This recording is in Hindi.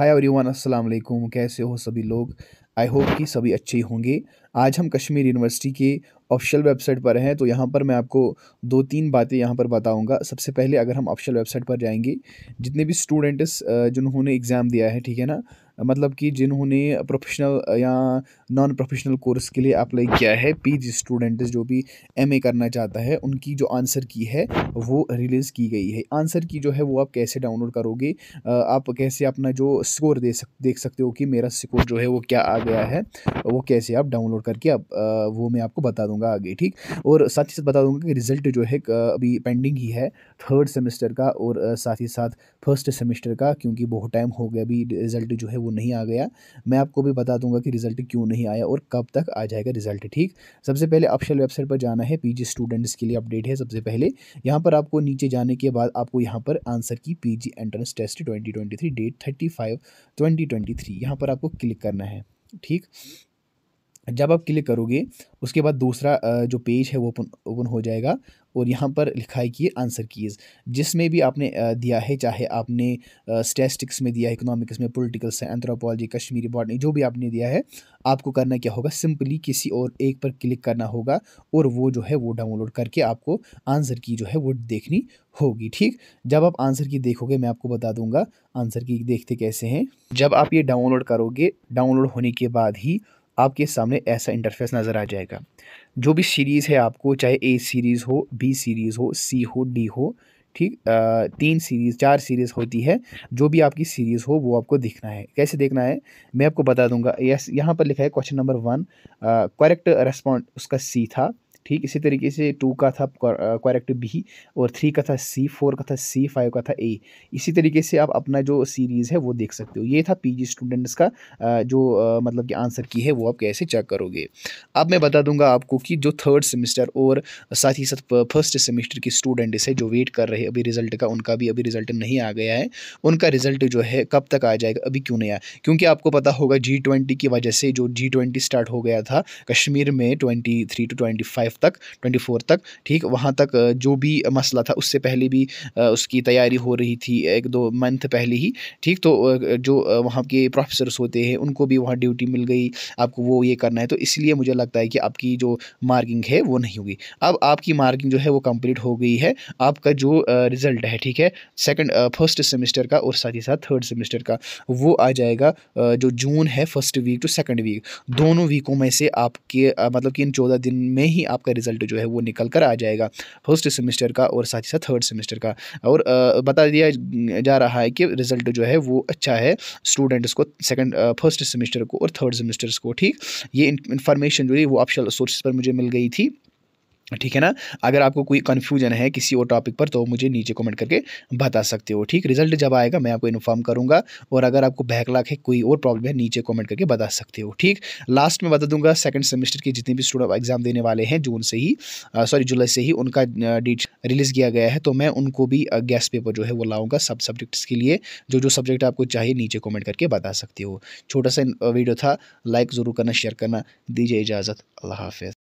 हाय एवरीवन अस्सलाम वालेकुम कैसे हो सभी लोग आई होप कि सभी अच्छे ही होंगे आज हम कश्मीर यूनिवर्सिटी के ऑफिशियल वेबसाइट पर हैं तो यहाँ पर मैं आपको दो तीन बातें यहाँ पर बताऊँगा सबसे पहले अगर हम ऑफिशियल वेबसाइट पर जाएंगे जितने भी स्टूडेंट्स जिन्होंने एग्ज़ाम दिया है ठीक है ना मतलब कि जिन्होंने प्रोफेशनल या नॉन प्रोफेशनल कोर्स के लिए अप्लाई किया है पीजी स्टूडेंट जो भी एमए करना चाहता है उनकी जो आंसर की है वो रिलीज़ की गई है आंसर की जो है वो आप कैसे डाउनलोड करोगे आप कैसे अपना जो स्कोर दे सक देख सकते हो कि मेरा स्कोर जो है वो क्या आ गया है वो कैसे आप डाउनलोड करके आप वो मैं आपको बता दूंगा आगे ठीक और साथ ही साथ बता दूंगा कि रिज़ल्ट जो है अभी पेंडिंग ही है थर्ड सेमेस्टर का और साथ ही साथ फर्स्ट सेमेस्टर का क्योंकि बहुत टाइम हो गया अभी रिज़ल्ट जो है वो नहीं आ गया मैं आपको भी बता दूंगा कि रिज़ल्ट क्यों नहीं आया और कब तक आ जाएगा रिज़ल्ट ठीक सबसे पहले अपशल वेबसाइट पर जाना है पीजी स्टूडेंट्स के लिए अपडेट है सबसे पहले यहाँ पर आपको नीचे जाने के बाद आपको यहाँ पर आंसर की PG entrance test twenty date thirty five यहाँ पर आपको क्लिक करना है ठीक जब आप क्लिक करोगे उसके बाद दूसरा जो पेज है वो ओपन ओपन हो जाएगा और यहाँ पर लिखा है कि आंसर कीज़ जिसमें भी आपने दिया है चाहे आपने स्टेस्टिक्स में दिया है इकोनॉमिक्स में पॉलिटिकल से एंथ्रोपोलॉजी कश्मीरी बॉटनी जो भी आपने दिया है आपको करना क्या होगा सिंपली किसी और एक पर क्लिक करना होगा और वो जो है वो डाउनलोड करके आपको आंसर की जो है वो देखनी होगी ठीक जब आप आंसर की देखोगे मैं आपको बता दूंगा आंसर की देखते कैसे हैं जब आप ये डाउनलोड करोगे डाउनलोड होने के बाद ही आपके सामने ऐसा इंटरफेस नज़र आ जाएगा जो भी सीरीज़ है आपको चाहे ए सीरीज़ हो बी सीरीज़ हो सी हो डी हो ठीक तीन सीरीज़ चार सीरीज़ होती है जो भी आपकी सीरीज़ हो वो आपको देखना है कैसे देखना है मैं आपको बता दूंगा यस यहाँ पर लिखा है question number one correct respond उसका सी था ठीक इसी तरीके से टू का था करेक्ट बी और थ्री का था सी फोर का था सी फाइव का था ए इसी तरीके से आप अपना जो सीरीज़ है वो देख सकते हो ये था पीजी स्टूडेंट्स का जो मतलब कि आंसर की है वो आप कैसे चेक करोगे अब मैं बता दूंगा आपको कि जो थर्ड सेमेस्टर और साथ ही साथ फर्स्ट सेमेस्टर के स्टूडेंट्स है जो वेट कर रहे अभी रिजल्ट का उनका भी अभी रिजल्ट नहीं आ गया है उनका रिजल्ट जो है कब तक आ जाएगा अभी क्यों नहीं आया क्योंकि आपको पता होगा जी ट्वेंटी की वजह से जो जी ट्वेंटी स्टार्ट हो गया था कश्मीर में twenty three two twenty five five तक ट्वेंटी फोर तक ठीक वहाँ तक जो भी मसला था उससे पहले भी उसकी तैयारी हो रही थी एक दो मंथ पहले ही ठीक तो जो वहाँ के प्रोफेसर्स होते हैं उनको भी वहाँ ड्यूटी मिल गई आपको वो ये करना है तो इसलिए मुझे लगता है कि आपकी जो मार्किंग है वो नहीं होगी अब आपकी मार्किंग जो है वो कंप्लीट हो गई है आपका जो रिज़ल्ट है ठीक है सेकंड फर्स्ट सेमेस्टर का और साथ ही साथ थर्ड सेमेस्टर का वो आ जाएगा जो जून है first week two second week दोनों वीकों में से आपके मतलब कि इन चौदह दिन में ही आप आपका रिजल्ट जो है वो निकल कर आ जाएगा फर्स्ट सेमेस्टर का और साथ ही साथ थर्ड सेमेस्टर का और बता दिया जा रहा है कि रिजल्ट जो है वो अच्छा है स्टूडेंट्स को सेकंड फर्स्ट सेमेस्टर को और थर्ड सेमेस्टर को ठीक ये इन्फॉर्मेशन जो है वो ऑप्शनल सोर्सेज पर मुझे मिल गई थी ठीक है ना अगर आपको कोई कन्फ्यूजन है किसी और टॉपिक पर तो मुझे नीचे कमेंट करके बता सकते हो ठीक रिजल्ट जब आएगा मैं आपको इन्फॉर्म करूंगा और अगर आपको बैकलाक है कोई और प्रॉब्लम है नीचे कमेंट करके बता सकते हो ठीक लास्ट में बता दूंगा सेकंड सेमेस्टर के जितने भी स्टूडेंट एग्जाम देने वाले हैं जून से ही सॉरी जुलाई से ही उनका डेट रिलीज़ किया गया है तो मैं उनको भी गैस पेपर जो है वो लाऊंगा सब सब्जेक्ट्स के लिए जो जो सब्जेक्ट आपको चाहिए नीचे कॉमेंट करके बता सकते हो छोटा सा वीडियो था लाइक ज़रूर करना शेयर करना दीजिए इजाज़त अल्लाह हाफिज़